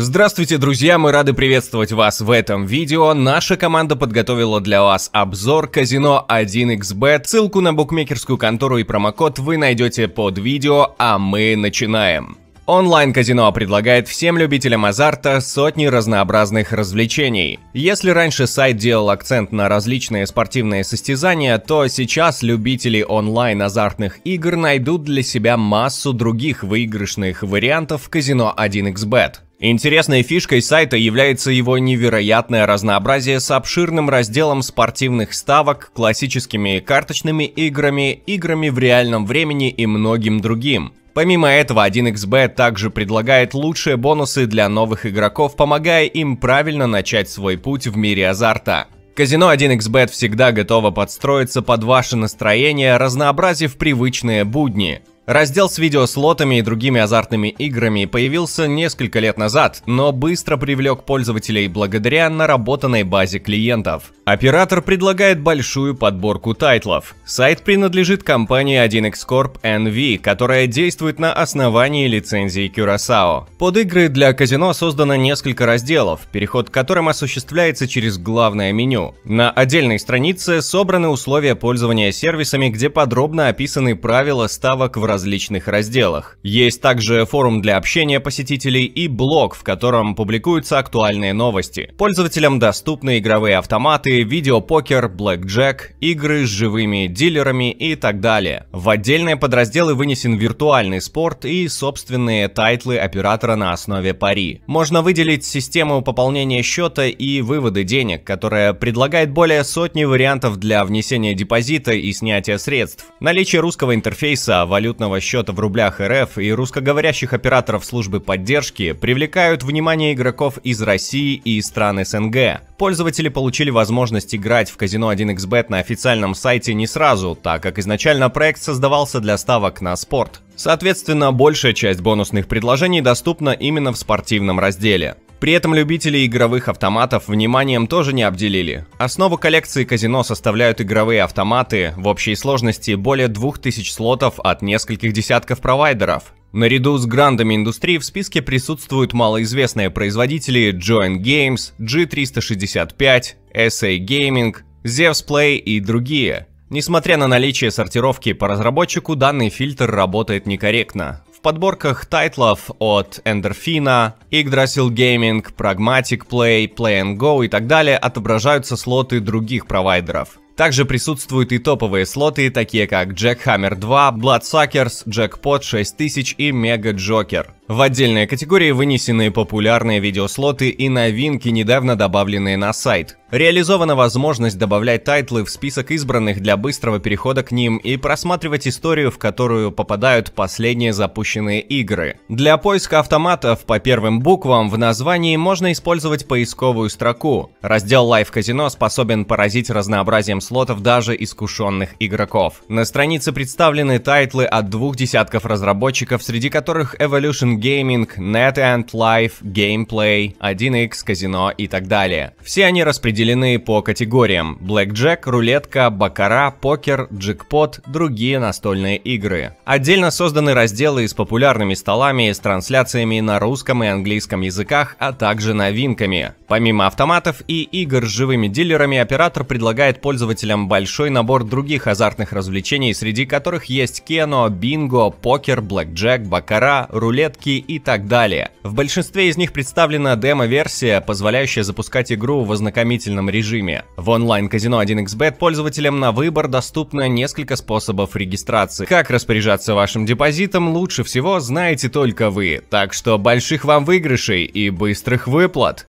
Здравствуйте, друзья! Мы рады приветствовать вас в этом видео. Наша команда подготовила для вас обзор казино 1xbet. Ссылку на букмекерскую контору и промокод вы найдете под видео, а мы начинаем. Онлайн-казино предлагает всем любителям азарта сотни разнообразных развлечений. Если раньше сайт делал акцент на различные спортивные состязания, то сейчас любители онлайн-азартных игр найдут для себя массу других выигрышных вариантов в казино 1xbet. Интересной фишкой сайта является его невероятное разнообразие с обширным разделом спортивных ставок, классическими карточными играми, играми в реальном времени и многим другим. Помимо этого, 1xbet также предлагает лучшие бонусы для новых игроков, помогая им правильно начать свой путь в мире азарта. Казино 1xbet всегда готово подстроиться под ваше настроение, разнообразив привычные будни. Раздел с видеослотами и другими азартными играми появился несколько лет назад, но быстро привлек пользователей благодаря наработанной базе клиентов. Оператор предлагает большую подборку тайтлов. Сайт принадлежит компании 1x Corp NV, которая действует на основании лицензии Curaçao. Под игры для казино создано несколько разделов, переход к которым осуществляется через главное меню. На отдельной странице собраны условия пользования сервисами, где подробно описаны правила ставок в разных различных разделах. Есть также форум для общения посетителей и блог, в котором публикуются актуальные новости. Пользователям доступны игровые автоматы, видеопокер, блэкджек, игры с живыми дилерами и так далее. В отдельные подразделы вынесен виртуальный спорт и собственные тайтлы оператора на основе пари. Можно выделить систему пополнения счета и выводы денег, которая предлагает более сотни вариантов для внесения депозита и снятия средств. Наличие русского интерфейса, валютного расчетного счета в рублях РФ и русскоговорящих операторов службы поддержки привлекают внимание игроков из России и стран СНГ. Пользователи получили возможность играть в казино 1xbet на официальном сайте не сразу, так как изначально проект создавался для ставок на спорт. Соответственно, большая часть бонусных предложений доступна именно в спортивном разделе. При этом любители игровых автоматов вниманием тоже не обделили. Основу коллекции казино составляют игровые автоматы, в общей сложности более 2000 слотов от нескольких десятков провайдеров. Наряду с грандами индустрии в списке присутствуют малоизвестные производители Join Games, G365, SA Gaming, Zeus Play и другие. Несмотря на наличие сортировки по разработчику, данный фильтр работает некорректно. В подборках тайтлов от Эндорфина, Yggdrasil Gaming, Pragmatic Play, Play and Go и так далее отображаются слоты других провайдеров. Также присутствуют и топовые слоты, такие как Jackhammer 2, Bloodsuckers, Jackpot 6000 и Mega Joker. В отдельной категории вынесены популярные видеослоты и новинки, недавно добавленные на сайт. Реализована возможность добавлять тайтлы в список избранных для быстрого перехода к ним и просматривать историю, в которую попадают последние запущенные игры. Для поиска автоматов по первым буквам в названии можно использовать поисковую строку. Раздел Live Casino способен поразить разнообразием слотов даже искушенных игроков. На странице представлены тайтлы от двух десятков разработчиков, среди которых Evolution Open Gaming, NetEnt Life, Gameplay, 1x, казино и так далее. Все они распределены по категориям Blackjack, рулетка, бакара, покер, джекпот, другие настольные игры. Отдельно созданы разделы с популярными столами, с трансляциями на русском и английском языках, а также новинками. Помимо автоматов и игр с живыми дилерами, оператор предлагает пользователям большой набор других азартных развлечений, среди которых есть кено, бинго, покер, блэкджек, бакара, рулетки, ссылки и так далее. В большинстве из них представлена демо-версия, позволяющая запускать игру в ознакомительном режиме. В онлайн-казино 1xbet пользователям на выбор доступно несколько способов регистрации. Как распоряжаться вашим депозитом лучше всего знаете только вы, так что больших вам выигрышей и быстрых выплат!